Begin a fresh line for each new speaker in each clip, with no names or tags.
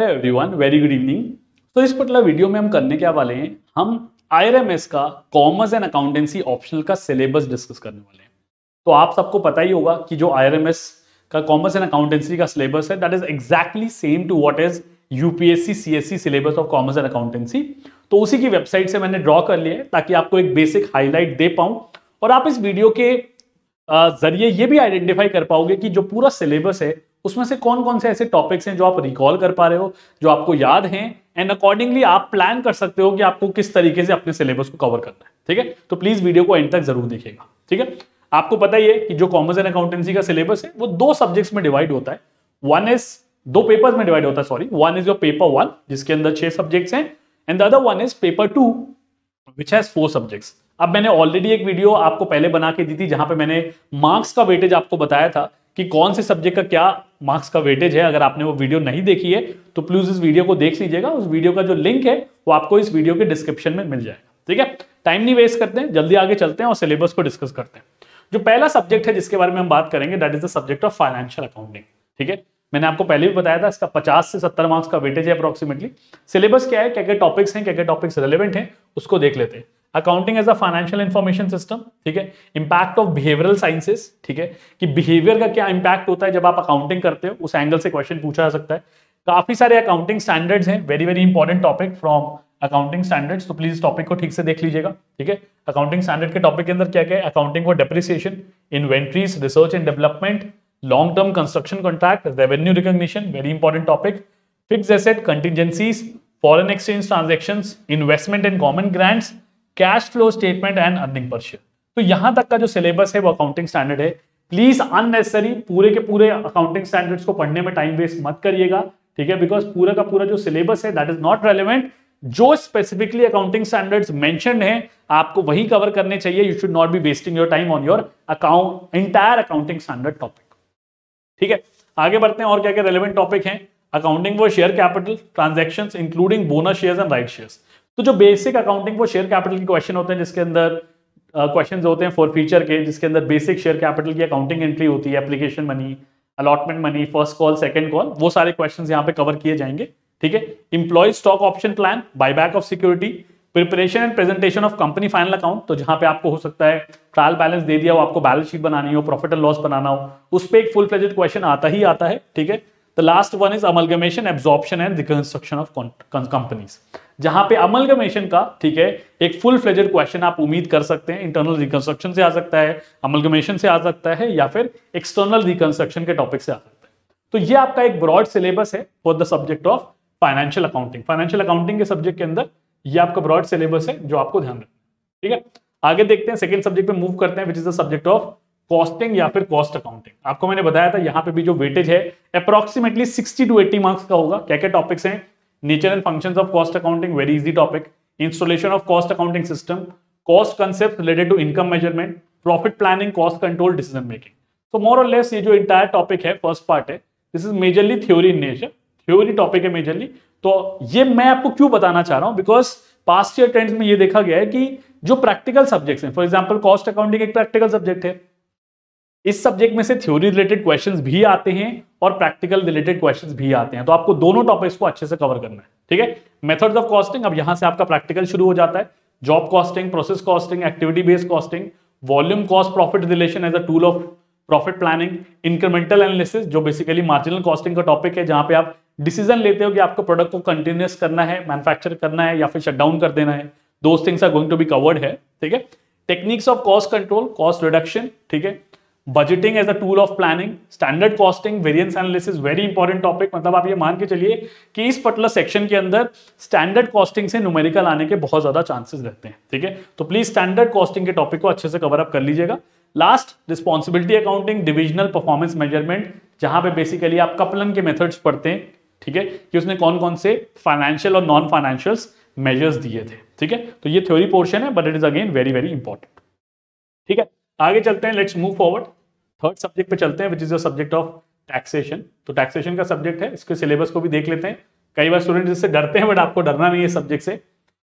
hello everyone very good evening तो इस particular video में हम करने क्या वाले हैं हम आईआरएमएस का कॉमर्स एंड अकाउंटेंसी ऑप्शनल का सिलेबस डिस्कस करने वाले हैं तो आप सबको पता ही होगा कि जो आईआरएमएस का कॉमर्स एंड अकाउंटेंसी का सिलेबस है that is exactly same to what is UPSC CSC syllabus of commerce and accountancy तो उसी की वेबसाइट से मैंने ड्रॉ कर लिया है ताकि आपको एक बेसिक हाईलाइट दे पाऊं और आप इस वीडियो के जरिए ये भी आइडेंटिफाई कर पाओगे कि जो पूरा सिलेबस है उसमें से कौन कौन से ऐसे टॉपिक्स हैं जो आप रिकॉल कर पा रहे हो जो आपको याद हैं एंड अकॉर्डिंगली आप प्लान कर सकते हो कि आपको किस तरीके से अपने सिलेबस को कवर करना है ठीक है तो प्लीज वीडियो को एंड तक जरूर देखिएगा ठीक है आपको पता ही है कि जो कॉमर्स एंड अकाउंटेंसी का सिलेबस है वो दो सब्जेक्ट्स में डिवाइड होता है वन इज दो पेपर्स में डिवाइड होता है sorry one is your paper one जिसके अंदर छह सब्जेक्ट्स हैं and the other one is paper two which has four subjects अब मैंने ऑलरेडी एक वीडियो आपको पहले बना के दी थी जहां पे मैंने मार्क्स का वेटेज आपको बताया था कि कौन से सब्जेक्ट का क्या मार्क्स का वेटेज है अगर आपने वो वीडियो नहीं देखी है तो प्लीज इस वीडियो को देख लीजिएगा उस वीडियो का जो लिंक है वो आपको इस वीडियो के डिस्क्रिप्शन में मिल जाएगा ठीक है टाइम नहीं वेस्ट करते हैं जल्दी आगे चलते हैं और सिलेबस को डिस्कस करते हैं जो पहला सब्जेक्ट है जिसके बारे में हम बात करेंगे that is the subject of financial accounting ठीक है मैंने आपको पहले भी बताया था इसका 50 से 70 मार्क्स का वेटेज है अप्रोक्सीमेटली सिलेबस क्या है क्या क्या टॉपिक्स हैं क्या क्या टॉपिक्स रेलिवेंट हैं उसको देख लेते हैं accounting as a financial information system ठीक है इंपैक्ट ऑफ बिहेवियरल साइंसेस ठीक है कि बिहेवियर का क्या इंपैक्ट होता है जब आप अकाउंटिंग करते हो उस एंगल से क्वेश्चन पूछा जा सकता है काफी सारे अकाउंटिंग स्टैंडर्ड्स हैं very very important topic from accounting standards तो प्लीज टॉपिक को ठीक से देख लीजिएगा ठीक है अकाउंटिंग स्टैंडर्ड के टॉपिक के अंदर क्या क्या है accounting for depreciation inventories research and development long term construction contract revenue recognition very important topic fix asset contingencies foreign exchange transaction investment and government grants cash flow statement and earning per share तो यहां तक का जो syllabus है वो accounting standard है please unnecessary पूरे के पूरे अकाउंटिंग स्टैंडर्ड्स को पढ़ने में टाइम वेस्ट मत करिएगा ठीक है बिकॉज पूरा का पूरा जो सिलेबस है दैट इज नॉट रेलिवेंट जो स्पेसिफिकली अकाउंटिंग स्टैंडर्ड्स मेंशन है आपको वही कवर करने चाहिए you should not be wasting your time on your account entire accounting standard topic ठीक है आगे बढ़ते हैं और क्या क्या रेलिवेंट टॉपिक है accounting for share capital transaction including bonus share and right shares तो जो बेसिक अकाउंटिंग वो शेयर कैपिटल के क्वेश्चन होते हैं जिसके अंदर क्वेश्चन uh, होते हैं फॉर फ्यूचर के जिसके अंदर बेसिक शेयर कैपिटल की अकाउंटिंग एंट्री होती है application money allotment money first call second call वो सारे क्वेश्चन यहाँ पे कवर किए जाएंगे ठीक है employee stock option plan buyback of security preparation and presentation of company final account तो जहां पे आपको हो सकता है ट्रायल बैलेंस दे दिया हो आपको बैलेंस शीट बनानी हो प्रॉफिट एंड लॉस बनाना हो उस पर एक फुल फ्लेजेड क्वेश्चन आता ही आता है ठीक है the last one is amalgamation absorption and reconstruction of companies जहां पे अमलगमेशन का ठीक है एक फुल फ्लेजेड क्वेश्चन आप उम्मीद कर सकते हैं इंटरनल रिकंस्ट्रक्शन से आ सकता है अमलगमेशन से आ सकता है या फिर एक्सटर्नल रिकंस्ट्रक्शन के टॉपिक से आ सकता है तो ये आपका एक ब्रॉड सिलेबस है for the subject of financial accounting financial accounting के सब्जेक्ट के अंदर ये आपका ब्रॉड सिलेबस है जो आपको ध्यान रखना ठीक है आगे देखते हैं सेकेंड सब्जेक्ट पे मूव करते हैं which is the subject of costing या फिर कॉस्ट अकाउंटिंग आपको मैंने बताया था यहाँ पे भी जो वेटेज है approximately sixty to eighty marks का होगा क्या क्या टॉपिक्स हैं nature and functions of cost accounting very easy topic installation of cost accounting system cost concepts related to income measurement profit planning cost control decision making so more or less ये जो entire topic है first part है this is majorly theory in nature theory topic है majorly तो ये मैं आपको क्यों बताना चाह रहा हूँ बिकॉज पास्ट ईयर ट्रेंड्स में ये देखा गया है कि जो प्रैक्टिकल सब्जेक्ट्स हैं फॉर एग्जांपल कॉस्ट अकाउंटिंग एक प्रैक्टिकल सब्जेक्ट है इस सब्जेक्ट में से थ्योरी रिलेटेड क्वेश्चंस भी आते हैं और प्रैक्टिकल रिलेटेड क्वेश्चंस भी आते हैं तो आपको दोनों टॉपिक्स को अच्छे से कवर करना है ठीक है मेथड्स ऑफ कॉस्टिंग अब यहां से आपका प्रैक्टिकल शुरू हो जाता है job costing process costing activity based costing volume cost profit relation as a tool of profit planning incremental analysis जो बेसिकली मार्जिनल कॉस्टिंग का टॉपिक है जहां पे आप डिसीजन लेते हो कि आपको प्रोडक्ट को कंटिन्यूस करना है मैन्युफैक्चर करना है या फिर शटडाउन कर देना है those things are going to be covered है ठीक है techniques of cost control cost reduction ठीक है budgeting as a tool of planning standard costing variance analysis very important topic मतलब आप ये मान के चलिए कि इस पर्टिकुलर सेक्शन के अंदर स्टैंडर्ड कॉस्टिंग से न्यूमेरिकल आने के बहुत ज्यादा चांसेस रहते हैं ठीक है तो प्लीज स्टैंडर्ड कॉस्टिंग के टॉपिक को अच्छे से कवर अप कर लीजिएगा last responsibility accounting divisional performance measurement जहां पे बेसिकली आप कपलन के मेथड्स पढ़ते हैं ठीक है कि उसने कौन कौन से फाइनेंशियल और नॉन फाइनेंशियल मेजर्स दिए थे ठीक है तो ये थ्योरी पोर्शन है but it is again very very important ठीक है आगे चलते हैं let's move forward third subject पे चलते हैं which is your subject of taxation तो टैक्सेशन का सब्जेक्ट है इसके सिलेबस को भी देख लेते हैं कई बार स्टूडेंट इससे डरते हैं बट आपको डरना नहीं है सब्जेक्ट से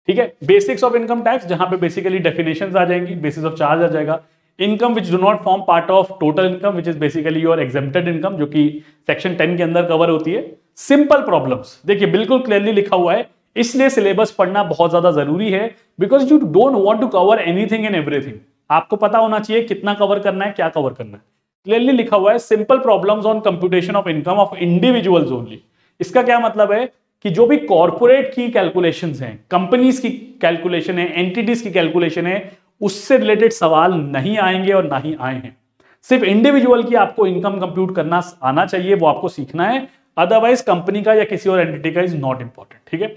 ठीक है बेसिक्स ऑफ इनकम टैक्स जहां पे बेसिकली डेफिनेशन आ जाएंगी बेसिस ऑफ चार्ज आ जाएगा income which do not form part of total income which is basically your exempted income जो कि सेक्शन टेन के अंदर कवर होती है सिंपल प्रॉब्लम्स देखिए बिल्कुल क्लियरली लिखा हुआ है इसलिए सिलेबस पढ़ना बहुत ज्यादा जरूरी है because you don't want to cover anything and everything आपको पता होना चाहिए कितना कवर करना है क्या कवर करना है क्लियरली लिखा हुआ है simple problems on computation of income of individual only इसका क्या मतलब है कि जो भी कॉरपोरेट की कैलकुलेशन है कंपनीज की कैलकुलेशन है एंटिटीज की कैलकुलेशन है उससे रिलेटेड सवाल नहीं आएंगे और ना ही आए हैं सिर्फ इंडिविजुअल की आपको इनकम कंप्यूट करना आना चाहिए वो आपको सीखना है अदरवाइज कंपनी का या किसी और एंटिटी का इज नॉट इंपॉर्टेंट ठीक है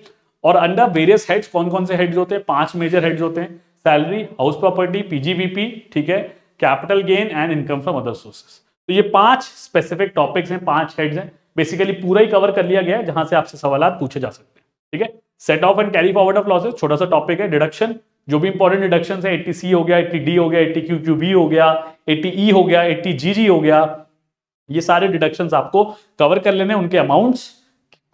और अंडर वेरियस हेड्स कौन कौन से हेड्स होते हैं पांच मेजर हेड्स होते हैं सैलरी हाउस प्रॉपर्टी पीजीबीपी ठीक है capital gain and income from other sources तो ये पांच स्पेसिफिक टॉपिक्स हैं पांच हेड्स हैं बेसिकली पूरा ही कवर कर लिया गया है जहां से आपसे सवाल पूछे जा सकते हैं ठीक है set off and carry forward of losses छोटा सा टॉपिक है डिडक्शन जो भी इंपॉर्टेंट डिडक्शन है एट्टी सी हो गया एट्टी डी हो गया एटी क्यू क्यू बी हो गया एटी ई e हो गया एट्टी जी जी हो गया ये सारे डिडक्शन आपको कवर कर लेने उनके अमाउंट्स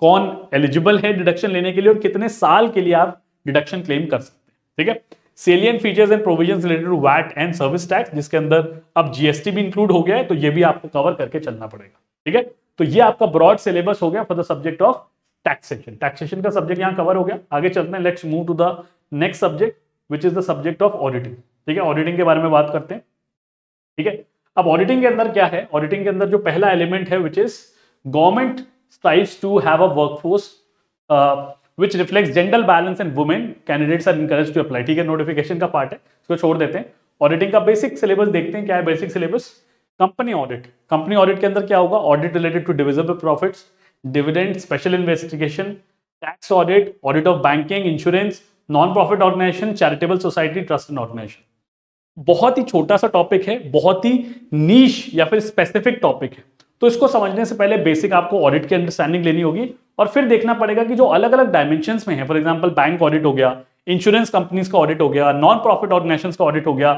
कौन एलिजिबल है डिडक्शन लेने के लिए और कितने साल के लिए आप डिडक्शन क्लेम कर सकते हैं ठीक है salient features and provision related to VAT and service tax जिसके अंदर अब जीएसटी भी इंक्लूड हो गया है तो ये भी आपको कवर करके चलना पड़ेगा ठीक है तो ये आपका ब्रॉड सिलेबस हो गया for the subject of taxation taxation का सब्जेक्ट यहाँ कवर हो गया आगे चलते हैं let's move to the next subject which is the subject of auditing ठीक है ऑडिटिंग के बारे में बात करते हैं ठीक है अब ऑडिटिंग के अंदर क्या है ऑडिटिंग के अंदर जो पहला एलिमेंट है which is government strive to have a workforce which reflect gender balance and women candidates are encourage to apply ठीक है नोटिफिकेशन का पार्ट है इसको छोड़ देते हैं ऑडिटिंग का बेसिक सिलेबस देखते हैं क्या है basic syllabus company audit company audit के अंदर क्या होगा audit related to divisible profit dividend special investigation tax audit audit of banking insurance non profit organisation charitable society trust and organisation बहुत ही छोटा सा टॉपिक है बहुत ही नीच या फिर स्पेसिफिक टॉपिक है तो इसको समझने से पहले बेसिक आपको ऑडिट की अंडरस्टैंडिंग लेनी होगी और फिर देखना पड़ेगा कि जो अलग अलग डायमेंशन में है फॉर एग्जाम्पल बैंक ऑडिट हो गया इंश्योरेंस कंपनीज का ऑडिट हो गया नॉन प्रॉफिट ऑर्गेनाइजेशन का ऑडिट हो गया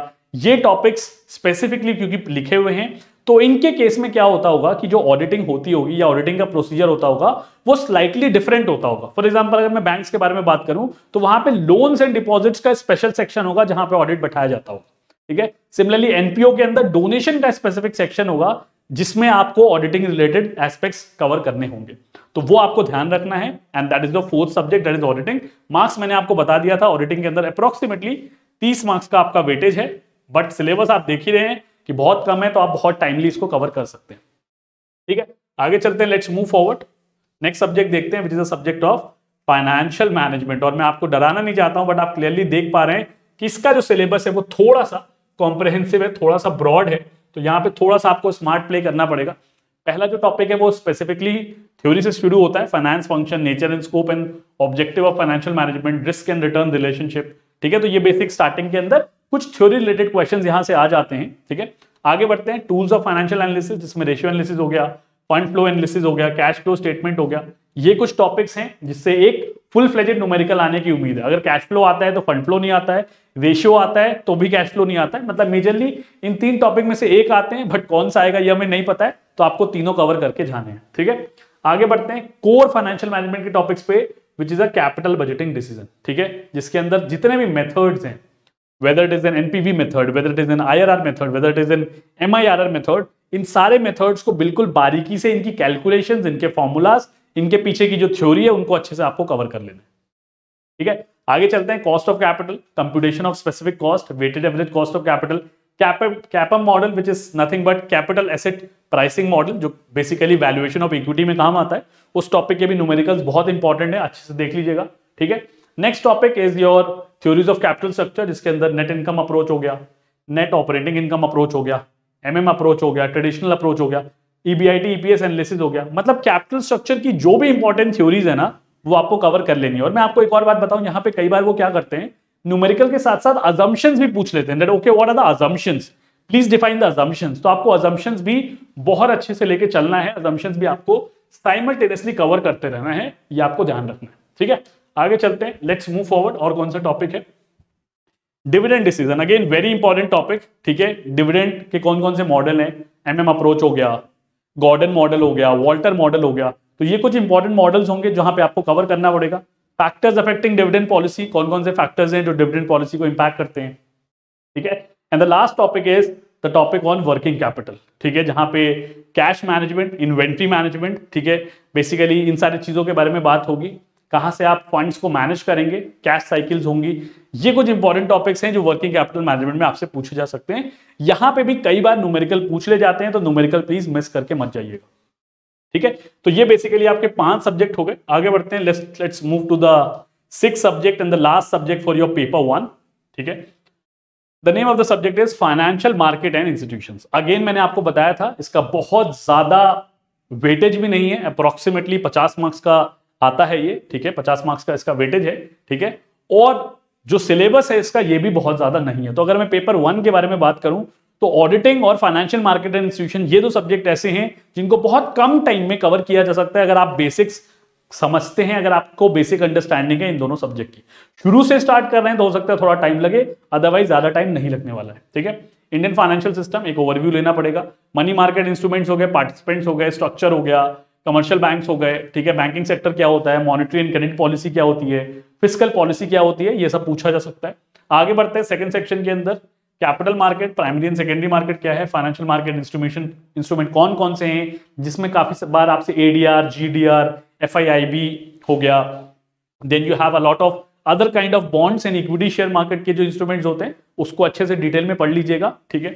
ये टॉपिक्स स्पेसिफिकली क्योंकि लिखे हुए हैं तो इनके केस में क्या होता होगा कि जो ऑडिटिंग होती होगी या ऑडिटिंग का प्रोसीजर होता होगा वो स्लाइटली डिफरेंट होता होगा फॉर एग्जांपल अगर मैं बैंक्स के बारे में बात करूं तो वहां पे लोन्स एंड डिपॉजिट्स का स्पेशल सेक्शन होगा जहां पे ऑडिट बैठाया जाता होगा ठीक है सिमिलरली एनपीओ के अंदर डोनेशन का स्पेसिफिक सेक्शन होगा जिसमें आपको ऑडिटिंग रिलेटेड एस्पेक्ट्स कवर करने होंगे तो वो आपको ध्यान रखना है and that is the fourth subject that is auditing marks मैंने आपको बता दिया था ऑडिटिंग के अंदर अप्रोक्सीमेटली तीस मार्क्स का आपका वेटेज है बट सिलेबस आप देख ही रहे हैं कि बहुत कम है तो आप बहुत टाइमली इसको कवर कर सकते हैं ठीक है आगे चलते हैं let's move forward next subject देखते हैं which is the subject of financial management और मैं आपको डराना नहीं चाहता हूं बट आप क्लियरली देख पा रहे हैं कि इसका जो सिलेबस है वो थोड़ा सा कॉम्प्रहेंसिव है थोड़ा सा ब्रॉड है तो यहाँ पे थोड़ा सा आपको स्मार्ट प्ले करना पड़ेगा पहला जो टॉपिक है वो स्पेसिफिकली थ्योरी से शुरू होता है finance function nature and scope and objective of financial management risk and return relationship ठीक है तो ये बेसिक स्टार्टिंग के अंदर कुछ थ्योरी रिलेटेड क्वेश्चन यहाँ से आ जाते हैं ठीक है आगे बढ़ते हैं टूल्स ऑफ फाइनेंशियल एनालिसिस जिसमें रेशियो एनालिसिस हो गया फंड फ्लो एनालिसिस हो गया कैश फ्लो स्टेटमेंट हो गया ये कुछ टॉपिक्स हैं जिससे एक फुल फ्लेजेड न्यूमेरिकल आने की उम्मीद है अगर कैश फ्लो आता है तो फंड फ्लो नहीं आता है रेशियो आता है तो भी कैश फ्लो नहीं आता है मतलब मेजरली इन तीन टॉपिक में से एक आते हैं बट कौन सा आएगा यह हमें नहीं पता है तो आपको तीनों कवर करके जाने हैं ठीक है आगे बढ़ते हैं कोर फाइनेंशियल मैनेजमेंट के टॉपिक्स पे which is a capital budgeting decision ठीक है जिसके अंदर जितने भी मेथड्स हैं whether it is an NPV method whether it is an IRR method whether it is an MIRR method इन सारे मेथड्स को बिल्कुल बारीकी से इनकी कैलकुलेशन इनके फॉर्मूलाज इनके पीछे की जो थ्योरी है उनको अच्छे से आपको कवर कर लेना है ठीक है आगे चलते हैं cost of capital computation of specific cost weighted average cost of capital CAPM model which is nothing but capital asset pricing model जो बेसिकली वैल्यूएशन ऑफ इक्विटी में काम आता है उस टॉपिक के भी न्यूमेरिकल्स बहुत इंपॉर्टेंट है अच्छे से देख लीजिएगा ठीक है next topic is your theories of capital structure जिसके अंदर नेट इनकम अप्रोच हो गया नेट ऑपरेटिंग इनकम अप्रोच हो गया एमएम अप्रोच हो गया ट्रेडिशनल अप्रोच हो गया ईबीआईटी ईपीएस एनालिसिस हो गया मतलब कैपिटल स्ट्रक्चर की जो भी इंपॉर्टेंट थ्योरीज है ना वो आपको कवर कर लेनी है और मैं आपको एक और बात बताऊं यहाँ पे कई बार वो क्या करते हैं न्यूमेरिकल के साथ साथ अजम्पन्स भी पूछ लेते हैं okay what are the assumptions please define the assumptions तो आपको अजम्पन्स भी बहुत अच्छे से लेके चलना है अजम्पन्स भी आपको साइमल्टेनियसली कवर करते रहना है ये आपको ध्यान रखना है ठीक है आगे चलते हैं लेट्स मूव फॉरवर्ड और कौन सा टॉपिक है dividend decision again very important topic ठीक है डिविडेंड के कौन कौन से मॉडल है एम अप्रोच हो गया गॉर्डन मॉडल हो गया वॉल्टर मॉडल हो गया तो ये कुछ इंपॉर्टेंट मॉडल्स होंगे जहां पे आपको कवर करना पड़ेगा फैक्टर्स अफेक्टिंग डिविडेंड पॉलिसी कौन कौन से फैक्टर्स हैं जो डिविडेंड पॉलिसी को इंपैक्ट करते हैं ठीक है and the last topic is the topic on working capital ठीक है जहां पे कैश मैनेजमेंट इन्वेंट्री मैनेजमेंट ठीक है बेसिकली इन सारी चीज़ों के बारे में बात होगी कहाँ से आप फंड्स को मैनेज करेंगे कैश साइकिल्स होंगी ये कुछ इंपॉर्टेंट टॉपिक्स हैं जो वर्किंग कैपिटल मैनेजमेंट में आपसे पूछे जा सकते हैं यहां पे भी कई बार न्यूमेरिकल पूछ ले जाते हैं तो न्यूमेरिकल प्लीज मिस करके मत जाइएगा ठीक है तो ये बेसिकली आपके पांच सब्जेक्ट हो गए आगे बढ़ते हैं let's let's move to the six subject and the last subject for your paper one ठीक है the name of the subject is financial market and institution again मैंने आपको बताया था इसका बहुत ज्यादा वेटेज भी नहीं है अप्रोक्सीमेटली पचास मार्क्स का आता है ये ठीक है पचास मार्क्स का इसका वेटेज है ठीक है और जो सिलेबस है इसका ये भी बहुत ज्यादा नहीं है तो अगर मैं पेपर वन के बारे में बात करूं तो ऑडिटिंग और फाइनेंशियल मार्केट एंड इंस्टीट्यूशन ये दो सब्जेक्ट ऐसे हैं जिनको बहुत कम टाइम में कवर किया जा सकता है अगर आप बेसिक्स समझते हैं अगर आपको बेसिक अंडरस्टैंडिंग है इन दोनों सब्जेक्ट की शुरू से स्टार्ट कर रहे हैं तो हो सकता है थोड़ा टाइम लगे अदरवाइज ज्यादा टाइम नहीं लगने वाला है ठीक है इंडियन फाइनेंशियल सिस्टम एक ओवरव्यू लेना पड़ेगा मनी मार्केट इंस्ट्रूमेंट्स हो गए पार्टिसिपेंट्स हो गए स्ट्रक्चर हो गया कमर्शियल बैंक्स हो गए ठीक है बैंकिंग सेक्टर क्या होता है मॉनिटरी एंड क्रेडिट पॉलिसी क्या होती है फिजिकल पॉलिसी क्या होती है ये सब पूछा जा सकता है आगे बढ़ते हैं सेकंड सेक्शन के अंदर capital market primary and secondary market क्या है फाइनेंशियल मार्केट इंस्ट्रूमेशन इंस्ट्रूमेंट कौन कौन से हैं जिसमें काफी बार आपसे एडीआर जीडीआर एफआईआईबी हो गया then you have a lot of other kind of bonds and equity share market के जो इंस्ट्रूमेंट्स होते हैं उसको अच्छे से डिटेल में पढ़ लीजिएगा ठीक है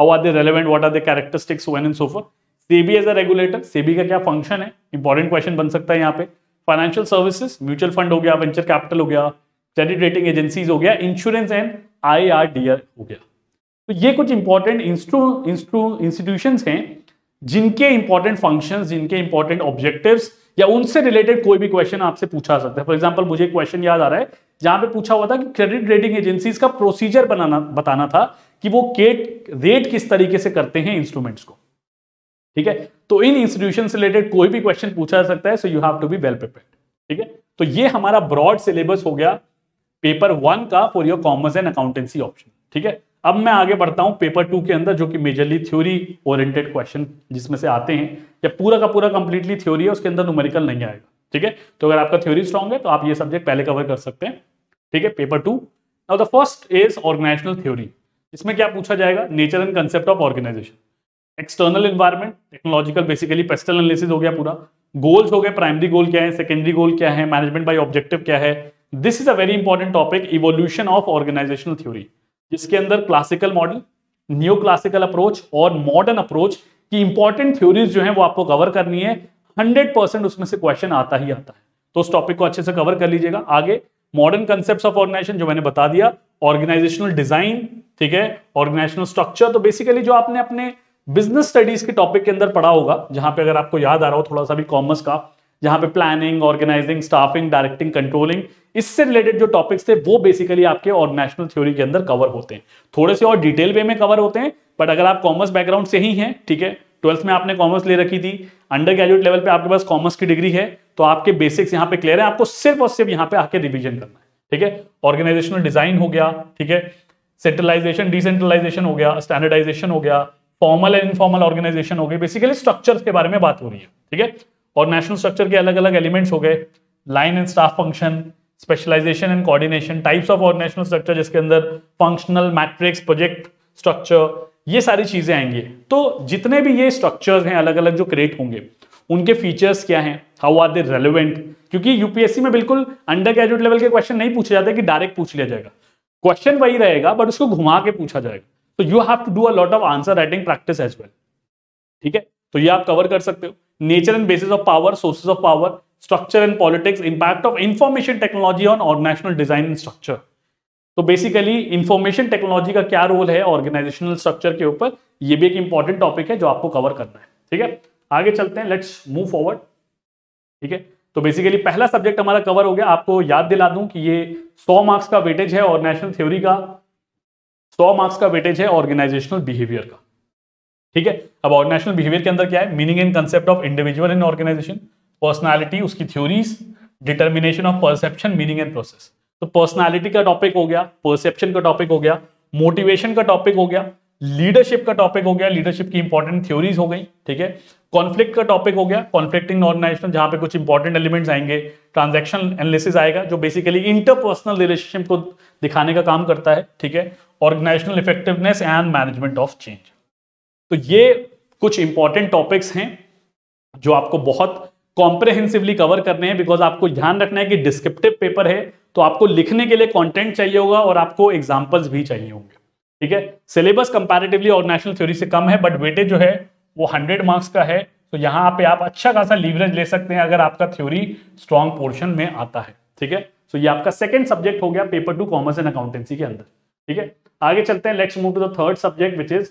how are they relevant what are the characteristics one and so far SEBI as a regulator SEBI का क्या फंक्शन है इंपॉर्टेंट क्वेश्चन बन सकता है यहाँ पे फाइनेंशियल सर्विसेज म्यूचुअल फंड हो गया वेंचर कैपिटल हो गया क्रेडिट रेटिंग एजेंसीज हो गया insurance and I R R D हो गया तो ये कुछ इंपॉर्टेंट इंस्टीट्यूशन हैं जिनके इंपॉर्टेंट फंक्शन जिनके इंपॉर्टेंट ऑब्जेक्टिव या उनसे रिलेटेड कोई भी क्वेश्चन आपसे पूछा सकता है फॉर एग्जाम्पल मुझे क्वेश्चन याद आ रहा है जहां पे पूछा हुआ था कि क्रेडिट रेटिंग एजेंसीज का प्रोसीजर बनाना बताना था कि वो केट रेट किस तरीके से करते हैं इंस्ट्रूमेंट्स को ठीक है तो इन इंस्टीट्यूशन से रिलेटेड कोई भी क्वेश्चन पूछा जा सकता है so you have to be well prepare ठीक है तो ये हमारा ब्रॉड सिलेबस हो गया पेपर वन का for your commerce and accountancy option ठीक है अब मैं आगे बढ़ता हूं पेपर टू के अंदर जो कि मेजरली थ्योरी ओरिएंटेड क्वेश्चन जिसमें से आते हैं या पूरा का पूरा कंप्लीटली थ्योरी है उसके अंदर न्यूमेरिकल नहीं आएगा ठीक है तो अगर आपका थ्योरी स्ट्रॉन्ग है तो आप ये सब्जेक्ट पहले कवर कर सकते हैं ठीक है paper two now the first is organizational theory इसमें क्या पूछा जाएगा nature and concept of organization external environment technological basically PESTEL analysis हो गया पूरा गोल्स हो गए प्राइमरी गोल क्या है सेकेंडरी गोल क्या है मैनेजमेंट बाई ऑब्जेक्टिव क्या है this is a very important topic evolution of organizational theory जिसके अंदर classical model new classical approach और मॉडर्न अप्रोच की इंपॉर्टेंट थ्योरीज जो है वो आपको कवर करनी है हंड्रेड परसेंट उसमें से क्वेश्चन आता ही आता है तो उस टॉपिक को अच्छे से कवर कर लीजिएगा आगे मॉडर्न कंसेप्ट ऑफ ऑर्गेनाइजेशन जो मैंने बता दिया ऑर्गेनाइजेशनल डिजाइन ठीक है ऑर्गेनाइजेशनल स्ट्रक्चर तो बेसिकली जो आपने अपने बिजनेस स्टडीज के टॉपिक के अंदर पढ़ा होगा जहां पे अगर आपको याद आ रहा हो थोड़ा सा भी कॉमर्स का जहां पे planning organizing staffing directing controlling इससे रिलेटेड जो टॉपिक्स थे वो बेसिकली आपके नेशनल थ्योरी के अंदर कवर होते हैं थोड़े से और डिटेल वे में कवर होते हैं बट अगर आप कॉमर्स बैकग्राउंड से ही हैं ठीक है ट्वेल्थ में आपने कॉमर्स ले रखी थी अंडर ग्रेजुएट लेवल पे आपके पास कॉमर्स की डिग्री है तो आपके बेसिक्स यहाँ पे क्लियर है आपको सिर्फ और सिर्फ यहाँ पे आके रिविजन करना है ठीक है ऑर्गेनाइजेशनल डिजाइन हो गया ठीक है सेंट्रलाइजेशन डिसेंट्रलाइजेशन हो गया स्टैंडर्डाइजेशन हो गया फॉर्मल एंड इनफॉर्मल ऑर्गेनाइजेशन हो गई बेसिकली स्ट्रक्चर्स के बारे में बात हो रही है ठीक है और नेशनल स्ट्रक्चर के अलग अलग एलिमेंट्स हो गए line and staff function specialization and coordination types of organizational structure जिसके अंदर फंक्शनल मैट्रिक्स प्रोजेक्ट स्ट्रक्चर ये सारी चीजें आएंगी तो जितने भी ये स्ट्रक्चर्स हैं अलग अलग जो क्रिएट होंगे उनके फीचर्स क्या हैं हाउ आर दे रेलिवेंट क्योंकि यूपीएससी में बिल्कुल अंडर ग्रेजुएट लेवल के क्वेश्चन नहीं पूछे जाते कि डायरेक्ट पूछ लिया जाएगा क्वेश्चन वही रहेगा बट उसको घुमा के पूछा जाएगा तो you have to do a lot of answer writing practice as well ठीक है तो ये आप कवर कर सकते हो nature and basis of power sources of power structure and politics impact of information technology on organizational design and structure तो basically information technology का क्या रोल है ऑर्गेनाइजेशनल स्ट्रक्चर के ऊपर ये भी एक इंपॉर्टेंट टॉपिक है जो आपको कवर करना है ठीक है आगे चलते हैं लेट्स मूव फॉरवर्ड ठीक है तो बेसिकली पहला सब्जेक्ट हमारा कवर हो गया आपको याद दिला दूं कि ये 100 मार्क्स का वेटेज है और नेशनल थ्योरी का 100 मार्क्स का वेटेज है ऑर्गेनाइजेशनल बिहेवियर का ठीक है अब ऑर्गेनाइजेशनल बिहेवियर के अंदर क्या है meaning and concept of individual in organization personality उसकी theories determination of perception meaning and process तो पर्सनैलिटी का टॉपिक हो गया परसेप्शन का टॉपिक हो गया मोटिवेशन का टॉपिक हो गया लीडरशिप का टॉपिक हो गया लीडरशिप की इंपॉर्टेंट थ्योरीज हो गई ठीक है कॉन्फ्लिक्ट का टॉपिक हो गया कॉन्फ्लिक्टिंग ऑर्गेनाइजेशन जहां पे कुछ इंपॉर्टेंट एलिमेंट्स आएंगे ट्रांजैक्शन एनालिसिस आएगा जो बेसिकली इंटरपर्सनल रिलेशनशिप को दिखाने का काम करता है ठीक है organizational effectiveness and management of change तो ये कुछ इंपॉर्टेंट टॉपिक्स हैं जो आपको बहुत कॉम्प्रेहेंसिवली कवर करने हैं बिकॉज आपको ध्यान रखना है कि डिस्क्रिप्टिव पेपर है तो आपको लिखने के लिए कॉन्टेंट चाहिए होगा और आपको एग्जाम्पल्स भी चाहिए होंगे ठीक है सिलेबस कंपेरेटिवली और नेशनल थ्योरी से कम है बट वेटेज जो है वो हंड्रेड मार्क्स का है तो यहाँ पे आप अच्छा खासा लीवरेज ले सकते हैं अगर आपका थ्योरी स्ट्रॉन्ग पोर्शन में आता है ठीक है सो ये आपका सेकेंड सब्जेक्ट हो गया paper two commerce and accountancy के अंदर ठीक है आगे चलते हैं let's move to the third subject which is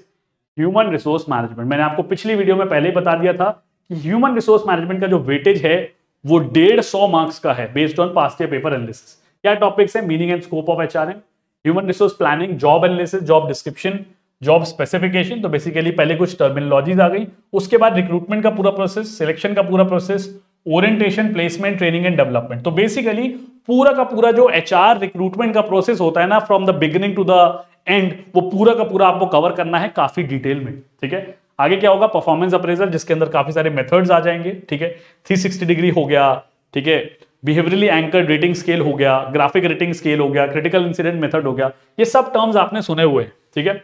human resource management मैंने आपको पिछली वीडियो में पहले ही बता दिया था कि ह्यूमन रिसोर्स मैनेजमेंट का जो वेटेज है वो डेढ़ सौ मार्क्स का है based on past year paper analysis क्या टॉपिक्स है meaning and scope of H human resource planning job analysis job description job specification तो बेसिकली पहले कुछ टर्मिनोलॉजीज आ गई उसके बाद रिक्रूटमेंट का पूरा प्रोसेस सिलेक्शन का पूरा process orientation placement training and development तो बेसिकली पूरा का पूरा जो एचआर रिक्रूटमेंट का प्रोसेस होता है ना from the beginning to the end वो पूरा का पूरा आपको कवर करना है काफी डिटेल में ठीक है आगे क्या होगा परफॉर्मेंस अप्रेजल जिसके अंदर काफी सारे मेथड्स आ जाएंगे ठीक है 360 डिग्री हो गया ठीक है बिहेवियरली एंकर रेटिंग स्केल हो गया ग्राफिक रेटिंग स्केल हो गया क्रिटिकल इंसिडेंट मेथड हो गया ये सब टर्म्स आपने सुने हुए ठीक है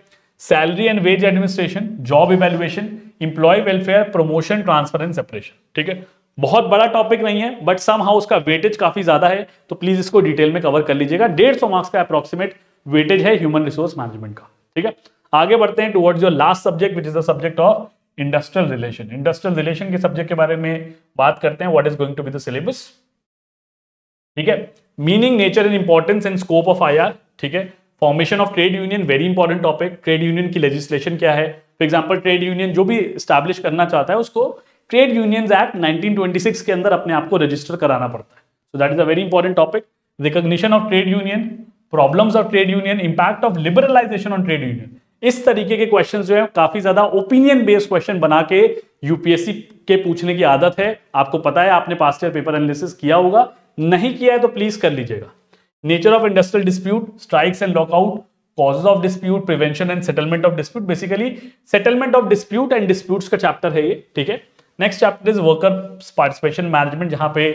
salary and wage administration job evaluation employee welfare promotion transfer and separation ठीक है बहुत बड़ा टॉपिक नहीं है बट सम हाउस उसका वेटेज काफी ज्यादा है तो प्लीज इसको डिटेल में कवर कर लीजिएगा डेढ़ सौ मार्क्स का अप्रोक्सीमेट वेटेज है ह्यूमन रिसोर्स मैनेजमेंट का ठीक है आगे बढ़ते हैं towards your last subject which is the subject of industrial relation industrial relation के सब्जेक्ट के बारे में बात करते हैं what is going to be syllabus ठीक है meaning nature and importance and scope of I ठीक है formation of trade union very important topic trade union की लेजिस्लेशन क्या है फॉर एग्जाम्पल ट्रेड यूनियन जो भी स्टैब्लिश करना चाहता है उसको ट्रेड यूनियन एक्ट 1926 के अंदर अपने आप को रजिस्टर कराना पड़ता है so that is a very important topic recognition of trade union problems of trade union impact of liberalization on trade union इस तरीके के क्वेश्चन जो है काफी ज्यादा ओपिनियन बेस्ड क्वेश्चन बना के यूपीएससी के पूछने की आदत है आपको पता है आपने पास्ट ईयर पेपर एनालिसिस किया होगा नहीं किया है तो प्लीज कर लीजिएगा nature of industrial dispute strikes and lockout causes of dispute prevention and settlement of dispute basically settlement of dispute and disputes का चैप्टर है ये ठीक है next chapter is worker participation management जहां पे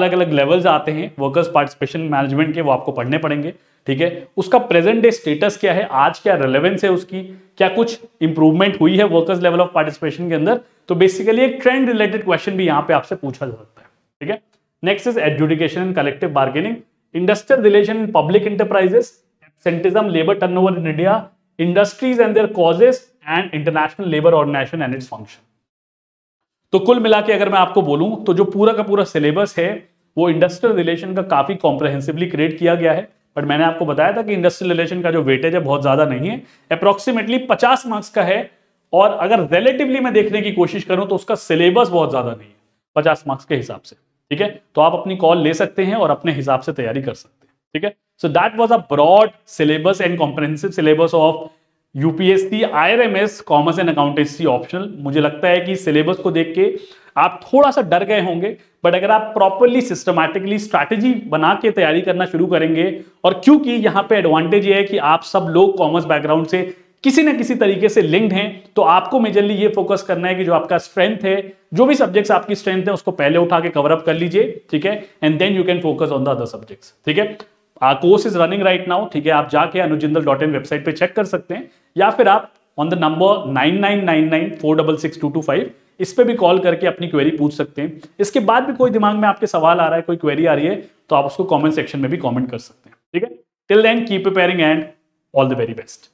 अलग अलग लेवल्स आते हैं वर्कर्स पार्टिसिपेशन मैनेजमेंट के वो आपको पढ़ने पड़ेंगे ठीक है उसका प्रेजेंट डे स्टेटस क्या है आज क्या रेलेवेंस है उसकी क्या कुछ इंप्रूवमेंट हुई है वर्कर्स लेवल ऑफ पार्टिसिपेशन के अंदर तो बेसिकली एक ट्रेंड रिलेटेड क्वेश्चन भी यहाँ पे आपसे पूछा जा सकता है ठीक है next is adjudication and collective bargaining industrial relation in public enterprises absenteeism labour turnover in India industries and their causes and international labour organization and its function तो कुल मिला के अगर मैं आपको बोलूं तो जो पूरा का पूरा सिलेबस है वो इंडस्ट्रियल रिलेशन का काफी कॉम्प्रहेंसिवली क्रिएट किया गया है बट मैंने आपको बताया था कि इंडस्ट्रियल रिलेशन का जो वेटेज है बहुत ज्यादा नहीं है अप्रोक्सीमेटली पचास मार्क्स का है और अगर रिलेटिवली मैं देखने की कोशिश करूं तो उसका सिलेबस बहुत ज्यादा नहीं है पचास मार्क्स के हिसाब से ठीक है तो आप अपनी कॉल ले सकते हैं और अपने हिसाब से तैयारी कर सकते हैं ठीक है so that was a broad syllabus and comprehensive syllabus of UPSC's commerce and accountancy optional मुझे लगता है कि सिलेबस को देख के आप थोड़ा सा डर गए होंगे बट अगर आप प्रॉपरली सिस्टमैटिकली स्ट्रैटेजी बना के तैयारी करना शुरू करेंगे और क्योंकि यहाँ पे एडवांटेज ये है कि आप सब लोग कॉमर्स बैकग्राउंड से किसी न किसी तरीके से लिंक्ड हैं तो आपको मेजरली ये फोकस करना है कि जो आपका स्ट्रेंथ है जो भी सब्जेक्ट्स आपकी स्ट्रेंथ है उसको पहले उठा के कवर अप कर लीजिए ठीक है and then you can focus on the other subjects ठीक है course is running right now ठीक है आप जाके अनुजिंदल डॉट इन वेबसाइट पर चेक कर सकते हैं या फिर आप on the number nine nine nine nine four double six to to five इस पर भी कॉल करके अपनी क्वेरी पूछ सकते हैं इसके बाद भी कोई दिमाग में आपके सवाल आ रहा है कोई क्वेरी आ रही है तो आप उसको कॉमेंट सेक्शन में भी कॉमेंट कर सकते हैं ठीक है till then keep preparing and all the very best